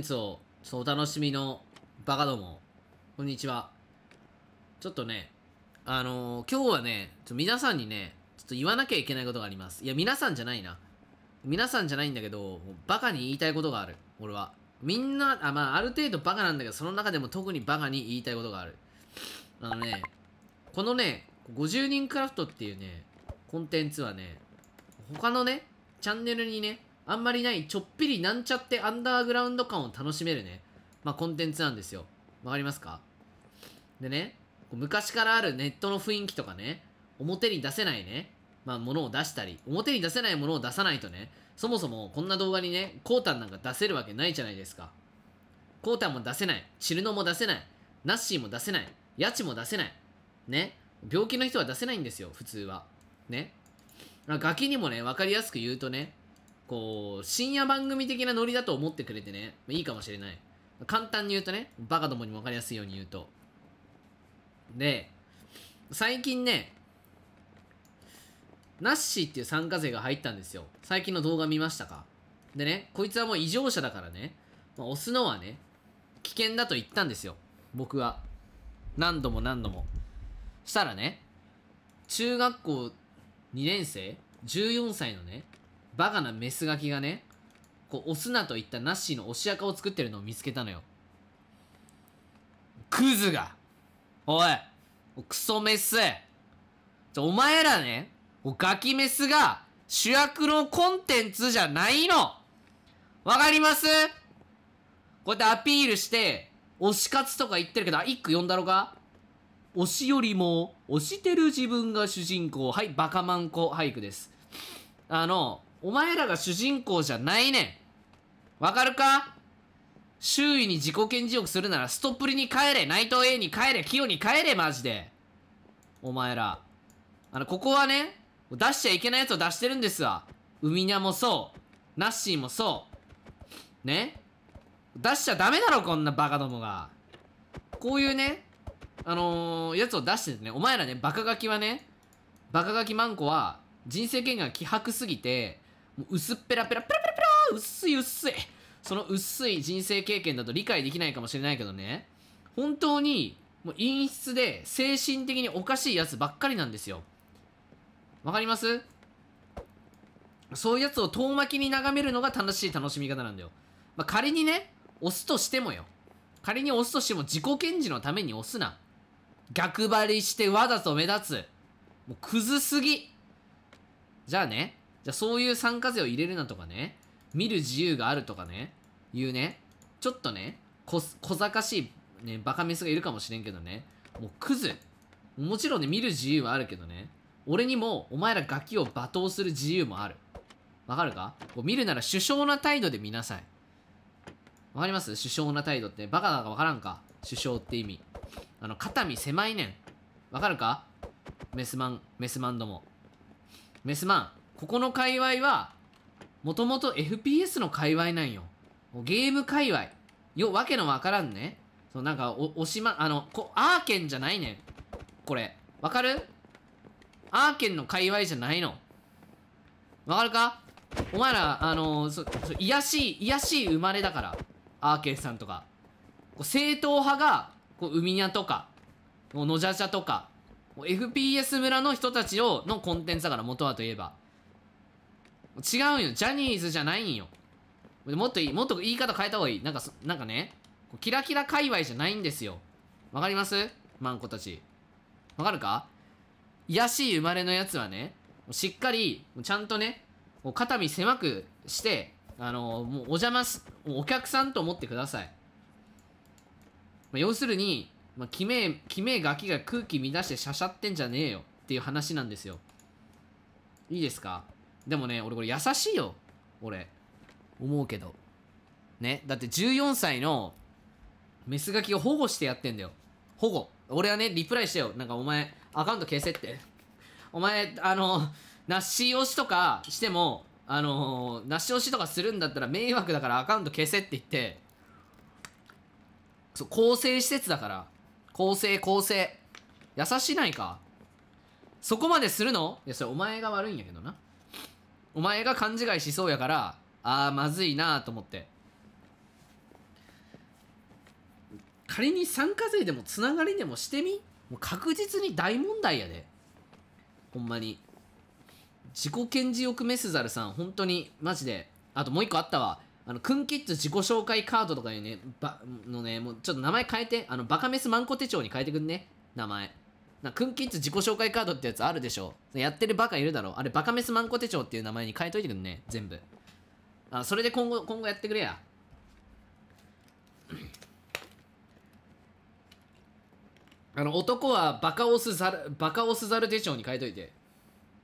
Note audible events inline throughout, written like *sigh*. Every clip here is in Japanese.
そう、そう、お楽しみのバカども、こんにちは。ちょっとね、あのー、今日はね、ちょ皆さんにね、ちょっと言わなきゃいけないことがあります。いや、皆さんじゃないな。皆さんじゃないんだけど、バカに言いたいことがある。俺は。みんな、あ、まあ、ある程度バカなんだけど、その中でも特にバカに言いたいことがある。あのね、このね、50人クラフトっていうね、コンテンツはね、他のね、チャンネルにね、あんまりないちょっぴりなんちゃってアンダーグラウンド感を楽しめるね、まあ、コンテンツなんですよ。わかりますかでね、昔からあるネットの雰囲気とかね、表に出せないね、まあ、ものを出したり、表に出せないものを出さないとね、そもそもこんな動画にね、コータンなんか出せるわけないじゃないですか。コータンも出せない、チルノも出せない、ナッシーも出せない、ヤチも出せない。ね。病気の人は出せないんですよ、普通は。ね。ガキにもね、わかりやすく言うとね、こう、深夜番組的なノリだと思ってくれてね、いいかもしれない。簡単に言うとね、バカどもにも分かりやすいように言うと。で、最近ね、ナッシーっていう参加勢が入ったんですよ。最近の動画見ましたかでね、こいつはもう異常者だからね、まあ、押すのはね、危険だと言ったんですよ。僕は。何度も何度も。したらね、中学校2年生 ?14 歳のね、バカなメスガキがね、こう、押すなといったナッシーの押し垢を作ってるのを見つけたのよ。クズがおいクソメスお前らね、ガキメスが主役のコンテンツじゃないのわかりますこうやってアピールして、推し活とか言ってるけど、あ、一句読んだろか推しよりも、推してる自分が主人公。はい、バカマンコ俳句です。あの、お前らが主人公じゃないねん。わかるか周囲に自己顕示欲するならストップリに帰れ内藤 A に帰れ清に帰れマジでお前ら。あの、ここはね、出しちゃいけないやつを出してるんですわ。ウミニャもそう。ナッシーもそう。ね出しちゃダメだろ、こんなバカどもが。こういうね、あのー、やつを出してですね、お前らね、バカガキはね、バカガキマンコは、人生権が希薄すぎて、薄っぺらぺら、ペラペラペラ薄い薄い。その薄い人生経験だと理解できないかもしれないけどね、本当に、もう陰湿で精神的におかしいやつばっかりなんですよ。わかりますそういうやつを遠巻きに眺めるのが楽しい楽しみ方なんだよ。まあ、仮にね、押すとしてもよ。仮に押すとしても自己検事のために押すな。逆張りしてわざと目立つ。もうクズすぎ。じゃあね、じゃあそういう参加税を入れるなとかね、見る自由があるとかね、いうね、ちょっとね、小賢しい、ね、バカメスがいるかもしれんけどね、もうクズ。もちろんね、見る自由はあるけどね、俺にもお前らガキを罵倒する自由もある。わかるかこう見るなら首相な態度で見なさい。わかります首相な態度って。バカだかわからんか首相って意味。あの、肩身狭いねん。わかるかメスマン、メスマンども。メスマン、ここの界隈は、もともと FPS の界隈なんよ。ゲーム界隈。よ、わけのわからんね。そう、なんか、お、おしま、あの、こ、アーケンじゃないねん。これ。わかるアーケンの界隈じゃないの。わかるかお前ら、あのー、そ、そ、癒しい、癒しい生まれだから。アーケンさんとか。こう正統派が、こう、海屋とか、もう、のじゃじゃとか、FPS 村の人たちを、のコンテンツだから、元はといえば。違うよ。ジャニーズじゃないんよ。もっといい、もっと言い方変えた方がいい。なんか、なんかね、キラキラ界隈じゃないんですよ。わかりますマンコたち。わかるか癒しい生まれのやつはね、しっかり、ちゃんとね、肩身狭くして、あのー、もうお邪魔す、お客さんと思ってください。まあ、要するに、まあ、きめ、キメガキが空気乱してしゃしゃってんじゃねえよっていう話なんですよ。いいですかでもね、俺これ優しいよ。俺。思うけど。ね。だって14歳のメスガキを保護してやってんだよ。保護。俺はね、リプライしてよ。なんかお前、アカウント消せって。お前、あの、ナッシー押しとかしても、あの、ナッシー押しとかするんだったら迷惑だからアカウント消せって言って、そう、構成施設だから。構成、構成。優しないか。そこまでするのいや、それお前が悪いんやけどな。お前が勘違いしそうやから、ああ、まずいなと思って。仮に参加税でもつながりでもしてみもう確実に大問題やで。ほんまに。自己顕示欲メスザルさん、本当に、マジで。あともう一個あったわ。あの、クンキッズ自己紹介カードとかいうね、ば、のね、もうちょっと名前変えて、あの、バカメスマンコ手帳に変えてくんね。名前。なクンキッズ自己紹介カードってやつあるでしょやってるバカいるだろあれバカメスマンコ手帳っていう名前に変えといてくんね全部あそれで今後今後やってくれやあの男はバカオスザルバカオスザル手帳に変えといて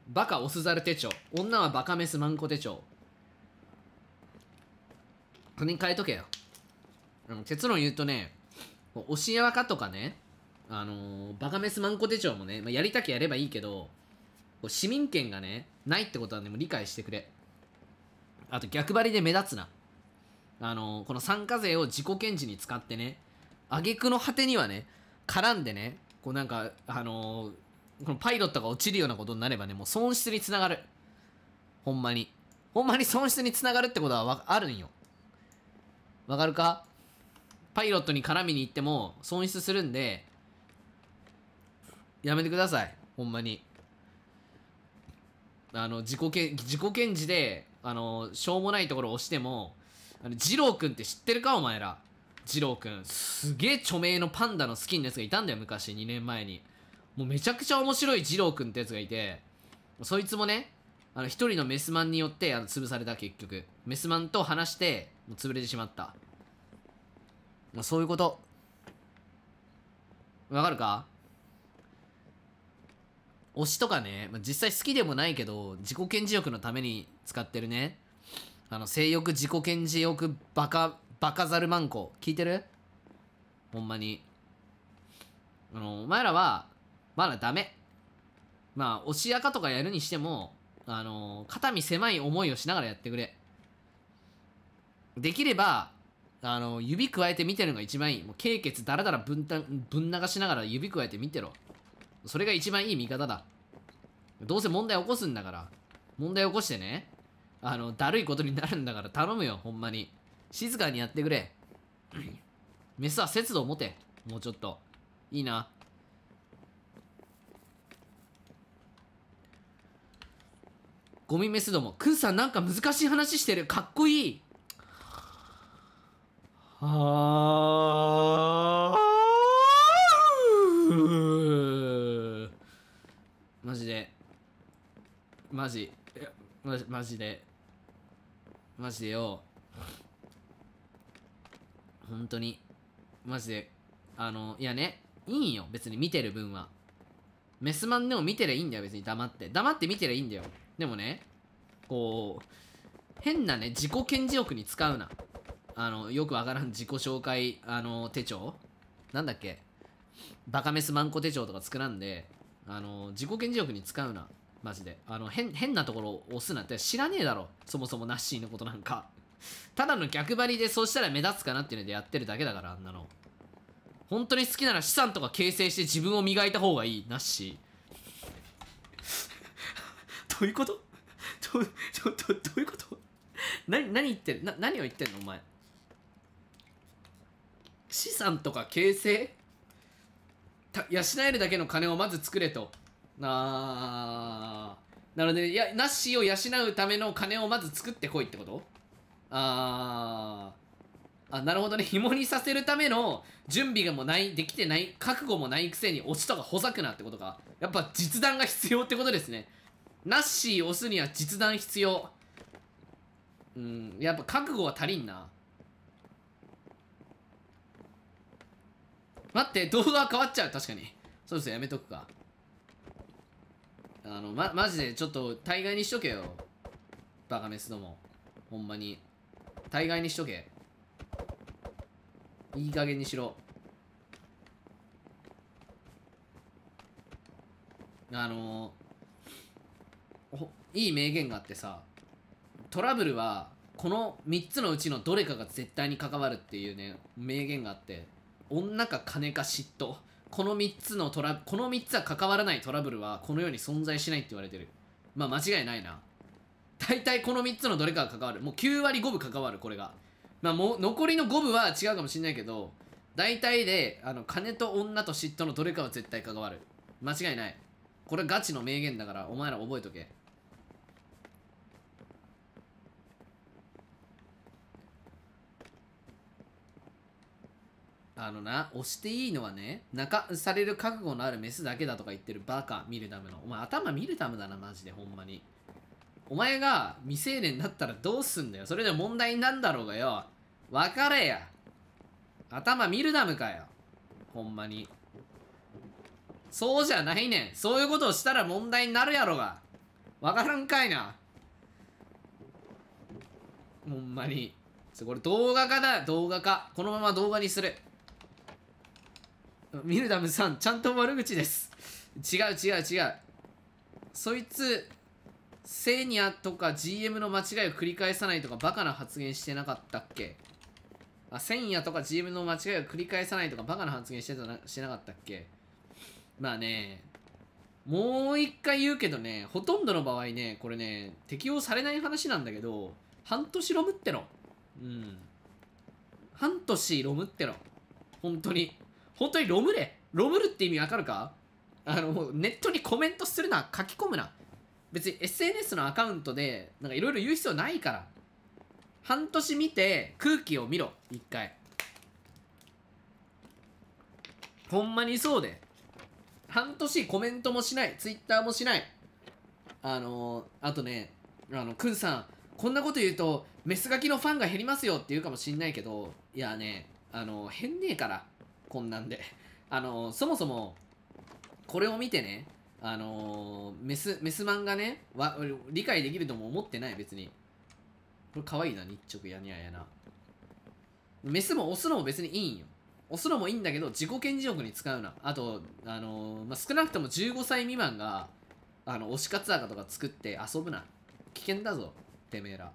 バカオスザル手帳女はバカメスマンコ手帳これに変えとけよ結論言うとね押しやわかとかねあのー、バカメスマンコ手帳もね、まあ、やりたきゃやればいいけど、市民権がね、ないってことはね、もう理解してくれ。あと逆張りで目立つな。あのー、この参加税を自己検事に使ってね、挙句の果てにはね、絡んでね、こうなんか、あのー、このパイロットが落ちるようなことになればね、もう損失につながる。ほんまに。ほんまに損失につながるってことはあるんよ。わかるかパイロットに絡みに行っても損失するんで、やめてくださいほんまにあの自己け自己検事であのしょうもないところを押してもあの二郎くんって知ってるかお前ら二郎くんすげえ著名のパンダの好きなやつがいたんだよ昔2年前にもうめちゃくちゃ面白い二郎くんってやつがいてそいつもねあの一人のメスマンによってあの潰された結局メスマンと話してもう潰れてしまったまあ、そういうことわかるか推しとかね、まあ、実際好きでもないけど、自己顕示欲のために使ってるね。あの、性欲自己顕示欲バカ、バカザルマンコ。聞いてるほんまに。あの、お前らは、まだダメ。まあ、推し赤とかやるにしても、あの、肩身狭い思いをしながらやってくれ。できれば、あの、指加えて見てるのが一番いい。もう、経血だらだらぶん流しながら指加えて見てろ。それが一番いい味方だ。どうせ問題起こすんだから。問題起こしてね。あの、だるいことになるんだから頼むよ、ほんまに。静かにやってくれ。メスは節度を持て。もうちょっと。いいな。ゴミメスども。クンさんなんか難しい話してる。かっこいい。はあ。マジマジマジでマジでよ本当にマジであのいやねいいんよ別に見てる分はメスマンでも見てりゃいいんだよ別に黙って黙って見てりゃいいんだよでもねこう変なね自己顕示欲に使うなあのよくわからん自己紹介あの手帳なんだっけバカメスマンコ手帳とか作らんであの自己顕示欲に使うなマジで。あの、変、変なところを押すなんて知らねえだろ。そもそもナッシーのことなんか。ただの逆張りでそうしたら目立つかなっていうのでやってるだけだから、あんなの。本当に好きなら資産とか形成して自分を磨いた方がいい、ナッシー。*laughs* どういうことど、ど、ど、どういうこと何、何言ってるな、何を言ってんのお前。資産とか形成た養えるだけの金をまず作れと。あー。なので、いや、ナッシーを養うための金をまず作ってこいってことあー。あ、なるほどね。*laughs* 紐にさせるための準備がもうない、できてない、覚悟もないくせにオチとかほざくなってことか。やっぱ実弾が必要ってことですね。ナッシー押すには実弾必要。うん、やっぱ覚悟は足りんな。待って、動画変わっちゃう。確かに。そうですやめとくか。あの、ま、マジでちょっと、大概にしとけよ。バカメスども。ほんまに。大概にしとけ。いい加減にしろ。あのいい名言があってさ、トラブルは、この3つのうちのどれかが絶対に関わるっていうね、名言があって、女か金か嫉妬。この3つのトラこの3つは関わらないトラブルはこの世に存在しないって言われてるまあ間違いないな大体この3つのどれかが関わるもう9割5分関わるこれがまあもう残りの5分は違うかもしんないけど大体であの金と女と嫉妬のどれかは絶対関わる間違いないこれガチの名言だからお前ら覚えとけあのな、押していいのはね、泣かされる覚悟のあるメスだけだとか言ってるバカ、ミルダムの。お前頭ミルダムだな、マジで、ほんまに。お前が未成年だったらどうすんだよ。それで問題になんだろうがよ。分かれや。頭ミルダムかよ。ほんまに。そうじゃないねん。そういうことをしたら問題になるやろが。わからんかいな。ほんまに。これ動画化だ。動画化。このまま動画にする。ミルダムさん、ちゃんと悪口です。違う違う違う。そいつ、セーニャとか GM の間違いを繰り返さないとかバカな発言してなかったっけあ、センヤとか GM の間違いを繰り返さないとかバカな発言してたな、してなかったっけまあね、もう一回言うけどね、ほとんどの場合ね、これね、適用されない話なんだけど、半年ロムっての。うん。半年ロムっての。本当に。本当にロムレロムルって意味わかるかあの、ネットにコメントするな、書き込むな。別に SNS のアカウントで、なんかいろいろ言う必要ないから。半年見て、空気を見ろ、一回。ほんまにそうで。半年コメントもしない、ツイッターもしない。あのー、あとね、あの、くんさん、こんなこと言うと、メスガキのファンが減りますよって言うかもしんないけど、いやね、あのー、減んねえから。こんなんで。あの、そもそも、これを見てね、あのメス、メスマンがね、わ理解できるとも思ってない、別に。これ可愛いな、日直やにゃやな。メスもオスのも別にいいんよ。オスのもいいんだけど、自己顕示欲に使うな。あと、あのまあ、少なくとも15歳未満が、あの、推し活赤とか作って遊ぶな。危険だぞ、てめえら。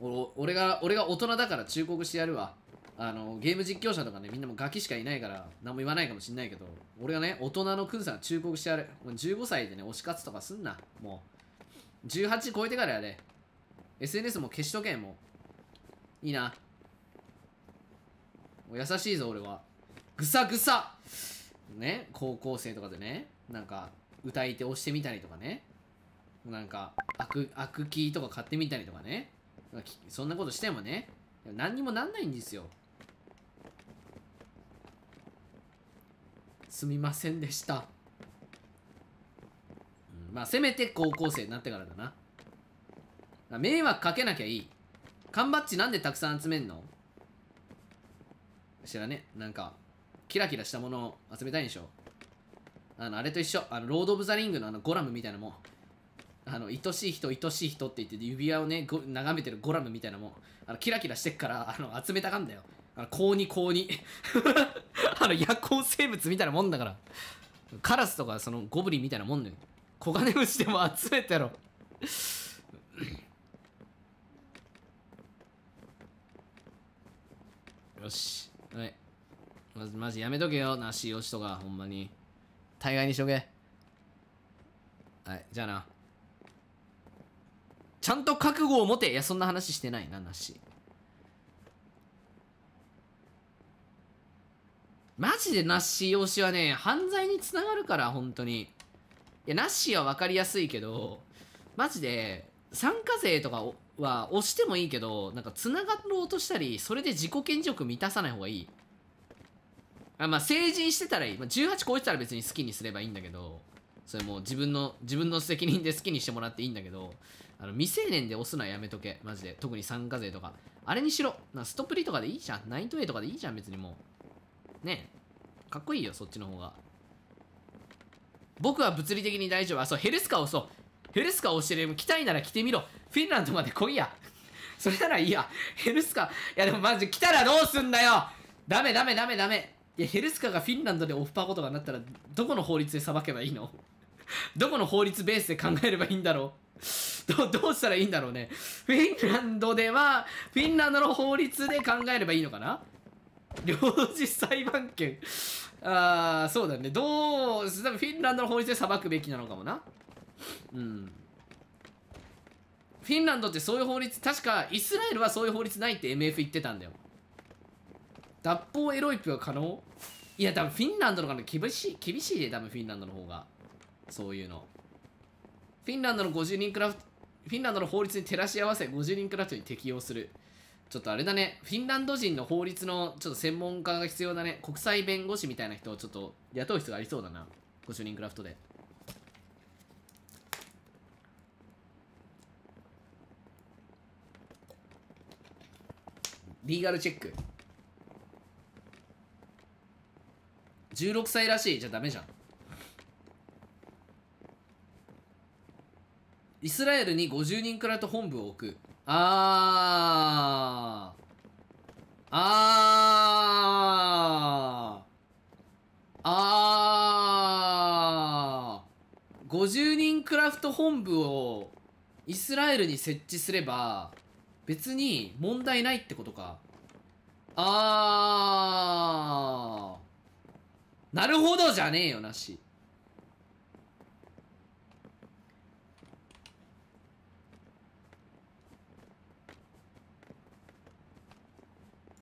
お俺が、俺が大人だから忠告してやるわ。あのゲーム実況者とかねみんなもガキしかいないから何も言わないかもしんないけど俺がね大人のクンさん忠告してやる15歳でね推し活とかすんなもう18超えてからやれ SNS も消しとけもういいな優しいぞ俺はぐさぐさね高校生とかでねなんか歌い手押してみたりとかねなんか悪悪キーとか買ってみたりとかねそんなことしてもね何にもなんないんですよすみませんでした、うん、まあせめて高校生になってからだな迷惑かけなきゃいい缶バッジなんでたくさん集めんの知らねなんかキラキラしたものを集めたいんでしょあのあれと一緒あのロード・オブ・ザ・リングのあのゴラムみたいなもんあの愛しい人愛しい人って言って指輪をね眺めてるゴラムみたいなもんあのキラキラしてっからあの集めたかんだよあの高2高2の夜行生物みたいなもんだから。カラスとかそのゴブリンみたいなもんね。ネ金虫でも集めてろ。よし。はい。まじ、まじやめとけよ。なしよしとか、ほんまに。大概にしとけ。はい、じゃあな。ちゃんと覚悟を持て。いや、そんな話してないな、なし。マジでナッシー推しはね、犯罪につながるから、本当に。いや、ナッシーはわかりやすいけど、マジで、参加税とかは押してもいいけど、なんか繋がろうとしたり、それで自己顕示欲満たさない方がいい。あまあ、成人してたらいい。まあ、18超えてたら別に好きにすればいいんだけど、それもう自分の、自分の責任で好きにしてもらっていいんだけど、あの、未成年で押すのはやめとけ。マジで。特に参加税とか。あれにしろ。なストプリとかでいいじゃん。ナイトウェイとかでいいじゃん、別にもう。ねかっこいいよ、そっちの方が。僕は物理的に大丈夫。あ、そう、ヘルスカをそう。ヘルスカをしてる。着たいなら着てみろ。フィンランドまで来いや。*laughs* それならいいや。ヘルスカ。いや、でもマジ来たらどうすんだよダメダメダメダメ。いや、ヘルスカがフィンランドでオフパコとかになったら、どこの法律で裁けばいいの *laughs* どこの法律ベースで考えればいいんだろう *laughs* どどうしたらいいんだろうね。フィンランドでは、フィンランドの法律で考えればいいのかな *laughs* 領事裁判権ああ、そうだね。どう、多分フィンランドの法律で裁くべきなのかもな。うん。フィンランドってそういう法律、確かイスラエルはそういう法律ないって MF 言ってたんだよ。脱法エロイプは可能いや、多分フィンランドの方が厳しい、厳しいで、多分フィンランドの方が。そういうの。フィンランドの50人クラフト、フィンランドの法律に照らし合わせ50人クラフトに適用する。ちょっとあれだね、フィンランド人の法律のちょっと専門家が必要だね。国際弁護士みたいな人をちょっと雇う必要がありそうだな。ご主人クラフトで。リーガルチェック。16歳らしいじゃダメじゃん。イスラエルに50人くらいと本部を置く。あー。あー。あー。50人クラフト本部をイスラエルに設置すれば、別に問題ないってことか。ああなるほどじゃねえよなし。